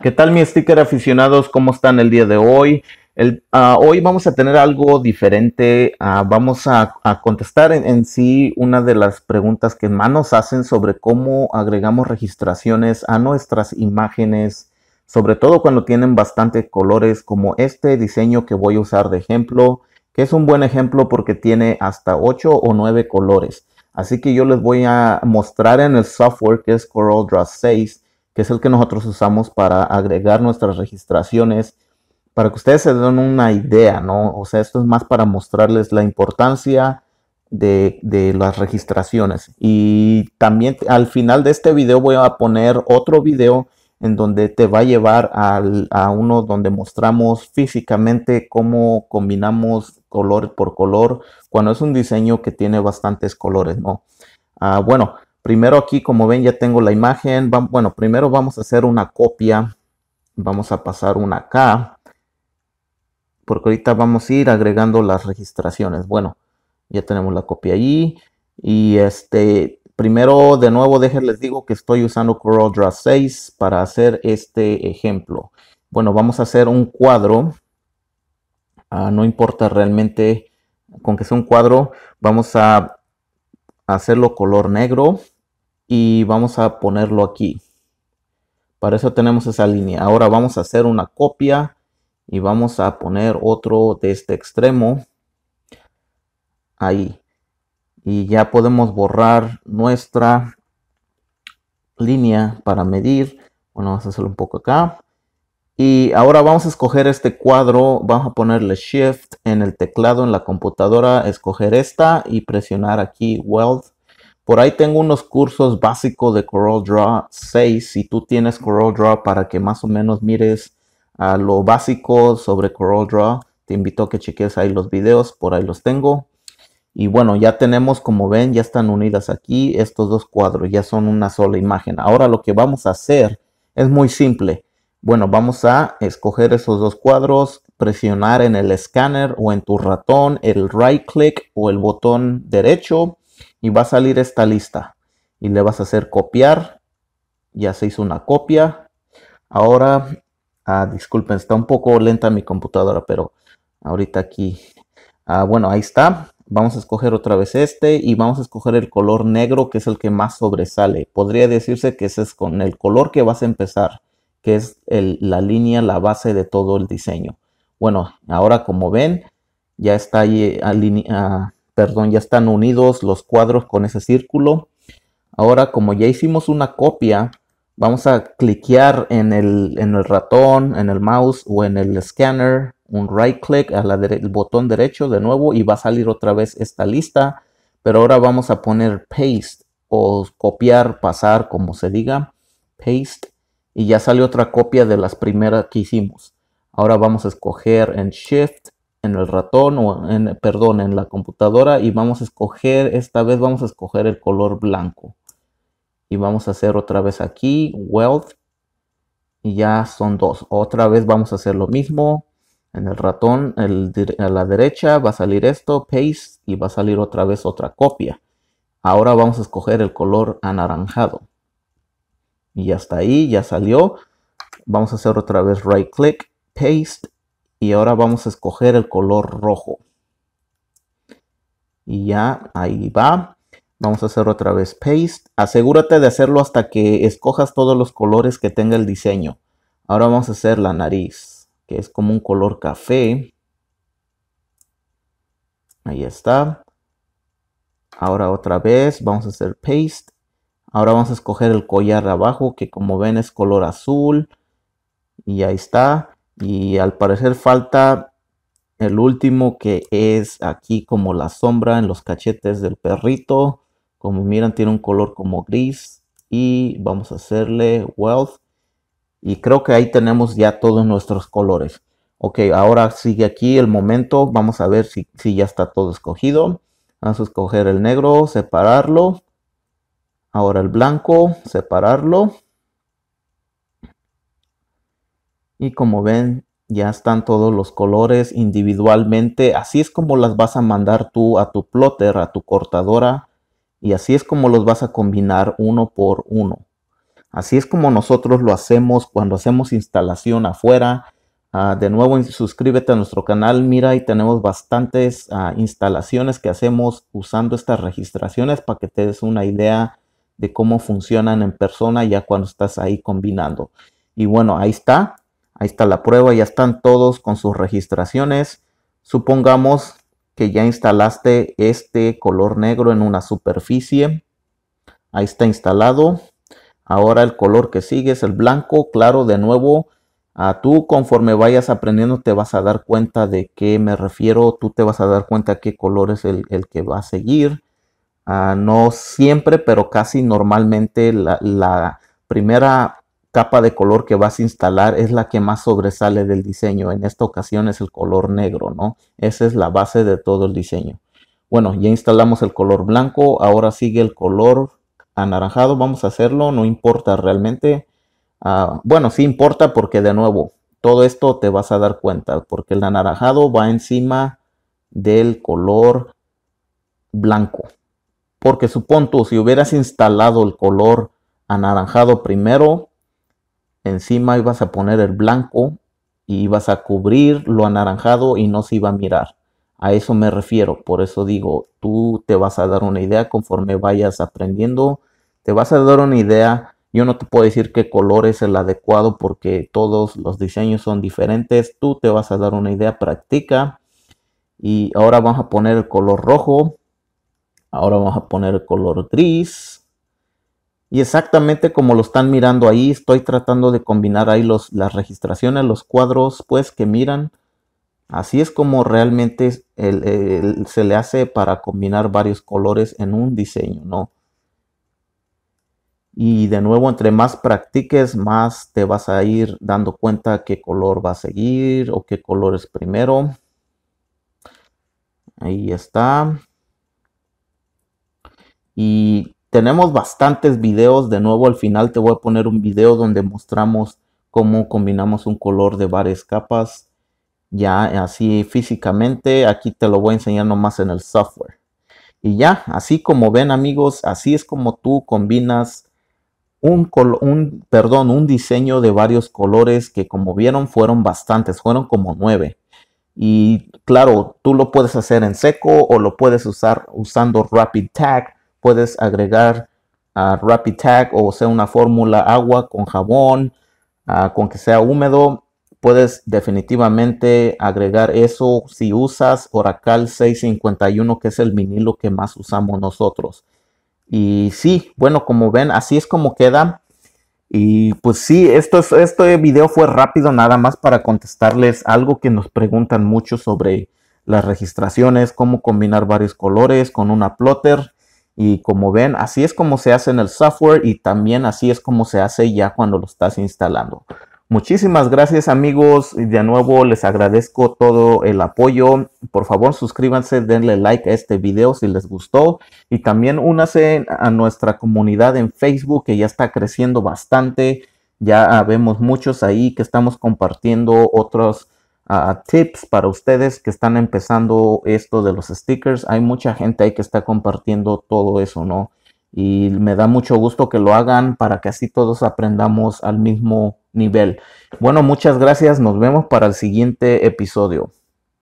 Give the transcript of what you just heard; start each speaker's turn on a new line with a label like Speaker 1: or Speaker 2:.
Speaker 1: ¿Qué tal mi sticker aficionados? ¿Cómo están el día de hoy? El, ah, hoy vamos a tener algo diferente. Ah, vamos a, contestar en, sí una de las preguntas que más nos hacen sobre cómo agregamos registraciones a nuestras imágenes, sobre todo cuando tienen bastantes colores como este diseño que voy a usar de ejemplo, que es un buen ejemplo porque tiene hasta 8 o 9 colores. Así que yo les voy a mostrar en el software que es CorelDRAW 6 que es el que nosotros usamos para agregar nuestras registraciones, para que ustedes se den una idea, ¿no? O sea, esto es más para mostrarles la importancia de, las registraciones. Y también al final de este video voy a poner otro video en donde te va a llevar a uno donde mostramos físicamente cómo combinamos color por color cuando es un diseño que tiene bastantes colores, ¿no? Ah, bueno, Primero aquí, como ven, ya tengo la imagen. Bueno, primero vamos a hacer una copia. Vamos a pasar una acá. Porque ahorita vamos a ir agregando las registraciones. Bueno, ya tenemos la copia allí. Y este, primero de nuevo, déjenles digo que estoy usando Draw 6 para hacer este ejemplo. Bueno, vamos a hacer un cuadro. Ah, no importa realmente con que sea un cuadro, vamos a hacerlo color negro y vamos a ponerlo aquí. Para eso tenemos esa línea. Ahora vamos a hacer una copia y vamos a poner otro de este extremo ahí. Y ya podemos borrar nuestra línea para medir. Bueno, vamos a hacerlo un poco acá. Y ahora vamos a escoger este cuadro, vamos a ponerle Shift en el teclado, en la computadora, escoger esta y presionar aquí Weld por ahí tengo unos cursos básicos de Draw 6. Si tú tienes Draw para que más o menos mires a ah, lo básico sobre Draw, te invito a que cheques ahí los videos. Por ahí los tengo. Y bueno, ya tenemos, como ven, ya están unidas aquí estos dos cuadros, ya son una sola imagen. Ahora lo que vamos a hacer es muy simple. Bueno, vamos a escoger esos dos cuadros, presionar en el escáner o en tu ratón el right click o el botón derecho y va a salir esta lista y le vas a hacer copiar ya se hizo una copia ahora ah, disculpen está un poco lenta mi computadora pero ahorita aquí ah, bueno ahí está vamos a escoger otra vez este y vamos a escoger el color negro que es el que más sobresale podría decirse que ese es con el color que vas a empezar que es la línea la base de todo el diseño bueno ahora como ven ya está ahí alinea, ah, ah, perdón, ya están unidos los cuadros con ese círculo. Ahora, como ya hicimos una copia, vamos a cliquear en el, ratón, en el mouse o en el scanner, un right click al botón derecho de nuevo y va a salir otra vez esta lista. Pero ahora vamos a poner paste o copiar, pasar, como se diga, paste. Y ya sale otra copia de las primeras que hicimos. Ahora vamos a escoger en shift en el ratón o en, perdón, en la computadora y vamos a escoger, esta vez vamos a escoger el color blanco. Y vamos a hacer otra vez aquí, Wealth, y ya son dos. Otra vez vamos a hacer lo mismo. En el ratón el, a la derecha va a salir esto, paste, y va a salir otra vez otra copia. Ahora vamos a escoger el color anaranjado. Y hasta ahí, ya salió. Vamos a hacer otra vez right click, paste, y ahora vamos a escoger el color rojo y ya ahí va vamos a hacer otra vez paste asegúrate de hacerlo hasta que escojas todos los colores que tenga el diseño ahora vamos a hacer la nariz que es como un color café ahí está ahora otra vez vamos a hacer paste ahora vamos a escoger el collar de abajo que como ven es color azul y ahí está y al parecer falta el último que es aquí como la sombra en los cachetes del perrito. Como miran tiene un color como gris. Y vamos a hacerle wealth. Y creo que ahí tenemos ya todos nuestros colores. Ok, ahora sigue aquí el momento. Vamos a ver si, si ya está todo escogido. Vamos a escoger el negro, separarlo. Ahora el blanco, separarlo. Y como ven, ya están todos los colores individualmente. Así es como las vas a mandar tú a tu plotter, a tu cortadora. Y así es como los vas a combinar uno por uno. Así es como nosotros lo hacemos cuando hacemos instalación afuera. Ah, de nuevo, suscríbete a nuestro canal. Mira, y tenemos bastantes ah, instalaciones que hacemos usando estas registraciones para que te des una idea de cómo funcionan en persona ya cuando estás ahí combinando. Y bueno, ahí está. Ahí está la prueba, ya están todos con sus registraciones. Supongamos que ya instalaste este color negro en una superficie. Ahí está instalado. Ahora el color que sigue es el blanco. Claro, de nuevo, a tú conforme vayas aprendiendo te vas a dar cuenta de qué me refiero. Tú te vas a dar cuenta qué color es el, que va a seguir. Ah, no siempre, pero casi normalmente la, la primera capa de color que vas a instalar es la que más sobresale del diseño. En esta ocasión es el color negro, ¿no? Esa es la base de todo el diseño. Bueno, ya instalamos el color blanco, ahora sigue el color anaranjado, vamos a hacerlo, no importa realmente. Ah, bueno, sí importa porque de nuevo, todo esto te vas a dar cuenta, porque el anaranjado va encima del color blanco. Porque supongo si hubieras instalado el color anaranjado primero, Encima ibas a poner el blanco y ibas a cubrir lo anaranjado y no se iba a mirar. A eso me refiero, por eso digo, tú te vas a dar una idea conforme vayas aprendiendo, te vas a dar una idea. Yo no te puedo decir qué color es el adecuado porque todos los diseños son diferentes. Tú te vas a dar una idea, practica. Y ahora vamos a poner el color rojo. Ahora vamos a poner el color gris. Y exactamente como lo están mirando ahí, estoy tratando de combinar ahí las registraciones, los cuadros pues que miran. Así es como realmente se le hace para combinar varios colores en un diseño, ¿no? Y de nuevo, entre más practiques, más te vas a ir dando cuenta qué color va a seguir o qué colores primero. Ahí está. Y tenemos bastantes videos. De nuevo, al final te voy a poner un video donde mostramos cómo combinamos un color de varias capas. Ya así físicamente, aquí te lo voy a enseñar nomás en el software. Y ya, así como ven amigos, así es como tú combinas un, un, perdón, un diseño de varios colores que como vieron fueron bastantes, fueron como nueve. Y claro, tú lo puedes hacer en seco o lo puedes usar usando Rapid Tag puedes agregar a Rapid Tag o sea una fórmula agua con jabón, ah, con que sea húmedo. Puedes definitivamente agregar eso si usas Oracal 651, que es el vinilo que más usamos nosotros. Y sí, bueno, como ven, así es como queda. Y pues sí, esto es, este video fue rápido nada más para contestarles algo que nos preguntan mucho sobre las registraciones, cómo combinar varios colores con una plotter. Y como ven, así es como se hace en el software y también así es como se hace ya cuando lo estás instalando. Muchísimas gracias amigos, de nuevo les agradezco todo el apoyo. Por favor suscríbanse, denle like a este video si les gustó y también únase a nuestra comunidad en Facebook que ya está creciendo bastante. Ya vemos muchos ahí que estamos compartiendo otros tips para ustedes que están empezando esto de los stickers. Hay mucha gente ahí que está compartiendo todo eso, ¿no? Y me da mucho gusto que lo hagan para que así todos aprendamos al mismo nivel. Bueno, muchas gracias. Nos vemos para el siguiente episodio.